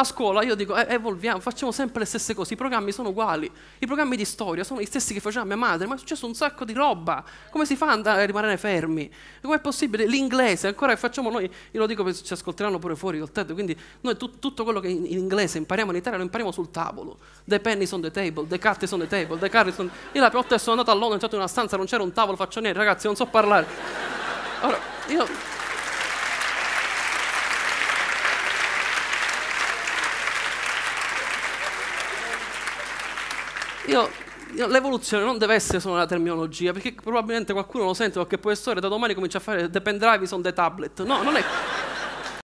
A scuola io dico, eh, evolviamo, facciamo sempre le stesse cose, i programmi sono uguali, i programmi di storia sono gli stessi che faceva mia madre, ma è successo un sacco di roba, come si fa a rimanere fermi? Com'è possibile? L'inglese, ancora facciamo noi, io lo dico perché ci ascolteranno pure fuori col tetto, quindi noi tu, tutto quello che in, in, inglese impariamo in Italia lo impariamo sul tavolo, the pennies on the table, the cat is on the table, the car is on... Io la prima volta sono andato a Londra, ho entrato in una stanza, non c'era un tavolo, faccio niente, ragazzi, non so parlare. Allora, io... Io, io, l'evoluzione non deve essere solo una terminologia, perché probabilmente qualcuno lo sente, qualche professore da domani comincia a fare the pendrive on the tablet. No, non è...